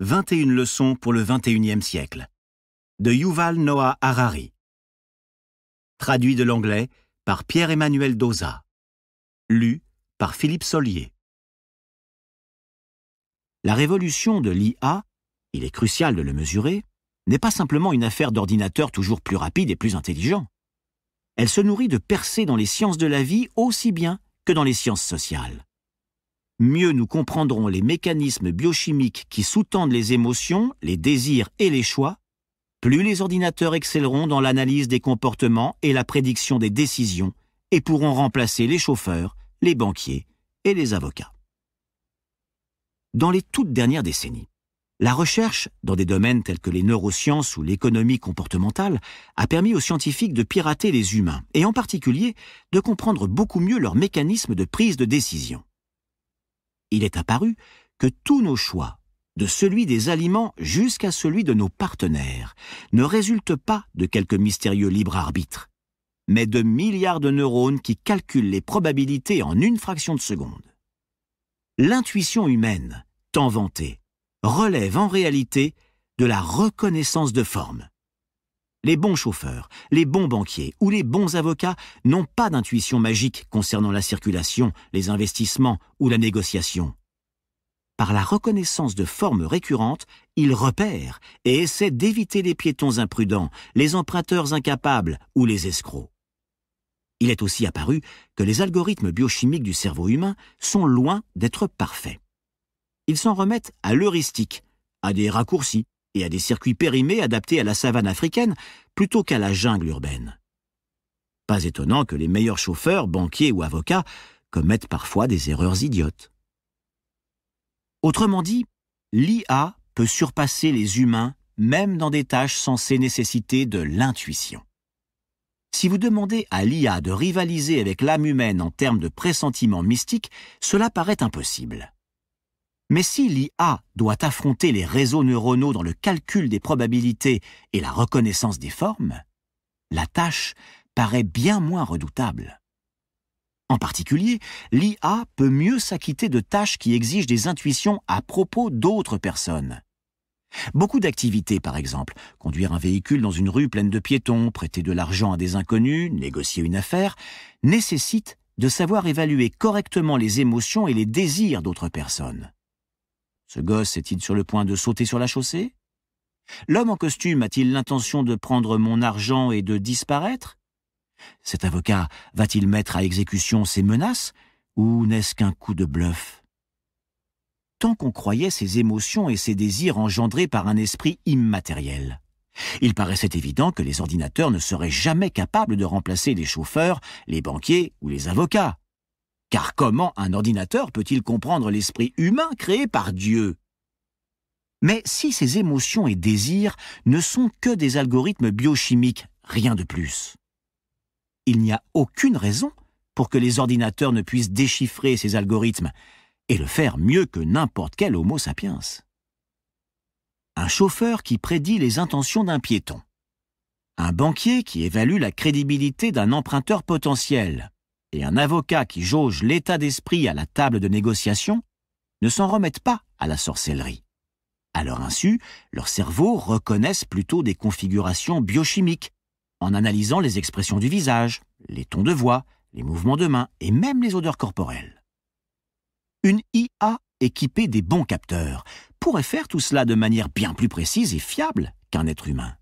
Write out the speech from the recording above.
21 leçons pour le 21e siècle de Yuval Noah Harari. Traduit de l'anglais par Pierre-Emmanuel Doza. Lu par Philippe Sollier. La révolution de l'IA, il est crucial de le mesurer, n'est pas simplement une affaire d'ordinateur toujours plus rapide et plus intelligent. Elle se nourrit de percées dans les sciences de la vie aussi bien que dans les sciences sociales mieux nous comprendrons les mécanismes biochimiques qui sous-tendent les émotions, les désirs et les choix, plus les ordinateurs excelleront dans l'analyse des comportements et la prédiction des décisions et pourront remplacer les chauffeurs, les banquiers et les avocats. Dans les toutes dernières décennies, la recherche, dans des domaines tels que les neurosciences ou l'économie comportementale, a permis aux scientifiques de pirater les humains, et en particulier de comprendre beaucoup mieux leurs mécanismes de prise de décision il est apparu que tous nos choix, de celui des aliments jusqu'à celui de nos partenaires, ne résultent pas de quelque mystérieux libre arbitre, mais de milliards de neurones qui calculent les probabilités en une fraction de seconde. L'intuition humaine, tant vantée, relève en réalité de la reconnaissance de forme. Les bons chauffeurs, les bons banquiers ou les bons avocats n'ont pas d'intuition magique concernant la circulation, les investissements ou la négociation. Par la reconnaissance de formes récurrentes, ils repèrent et essaient d'éviter les piétons imprudents, les emprunteurs incapables ou les escrocs. Il est aussi apparu que les algorithmes biochimiques du cerveau humain sont loin d'être parfaits. Ils s'en remettent à l'heuristique, à des raccourcis, et à des circuits périmés adaptés à la savane africaine plutôt qu'à la jungle urbaine. Pas étonnant que les meilleurs chauffeurs, banquiers ou avocats commettent parfois des erreurs idiotes. Autrement dit, l'IA peut surpasser les humains même dans des tâches censées nécessiter de l'intuition. Si vous demandez à l'IA de rivaliser avec l'âme humaine en termes de pressentiment mystique, cela paraît impossible. Mais si l'IA doit affronter les réseaux neuronaux dans le calcul des probabilités et la reconnaissance des formes, la tâche paraît bien moins redoutable. En particulier, l'IA peut mieux s'acquitter de tâches qui exigent des intuitions à propos d'autres personnes. Beaucoup d'activités, par exemple, conduire un véhicule dans une rue pleine de piétons, prêter de l'argent à des inconnus, négocier une affaire, nécessitent de savoir évaluer correctement les émotions et les désirs d'autres personnes. Ce gosse est-il sur le point de sauter sur la chaussée L'homme en costume a-t-il l'intention de prendre mon argent et de disparaître Cet avocat va-t-il mettre à exécution ses menaces ou n'est-ce qu'un coup de bluff Tant qu'on croyait ses émotions et ses désirs engendrés par un esprit immatériel. Il paraissait évident que les ordinateurs ne seraient jamais capables de remplacer les chauffeurs, les banquiers ou les avocats. Car comment un ordinateur peut-il comprendre l'esprit humain créé par Dieu Mais si ces émotions et désirs ne sont que des algorithmes biochimiques, rien de plus. Il n'y a aucune raison pour que les ordinateurs ne puissent déchiffrer ces algorithmes et le faire mieux que n'importe quel Homo sapiens. Un chauffeur qui prédit les intentions d'un piéton. Un banquier qui évalue la crédibilité d'un emprunteur potentiel et un avocat qui jauge l'état d'esprit à la table de négociation ne s'en remettent pas à la sorcellerie. À leur insu, leurs cerveaux reconnaissent plutôt des configurations biochimiques, en analysant les expressions du visage, les tons de voix, les mouvements de main et même les odeurs corporelles. Une IA équipée des bons capteurs pourrait faire tout cela de manière bien plus précise et fiable qu'un être humain.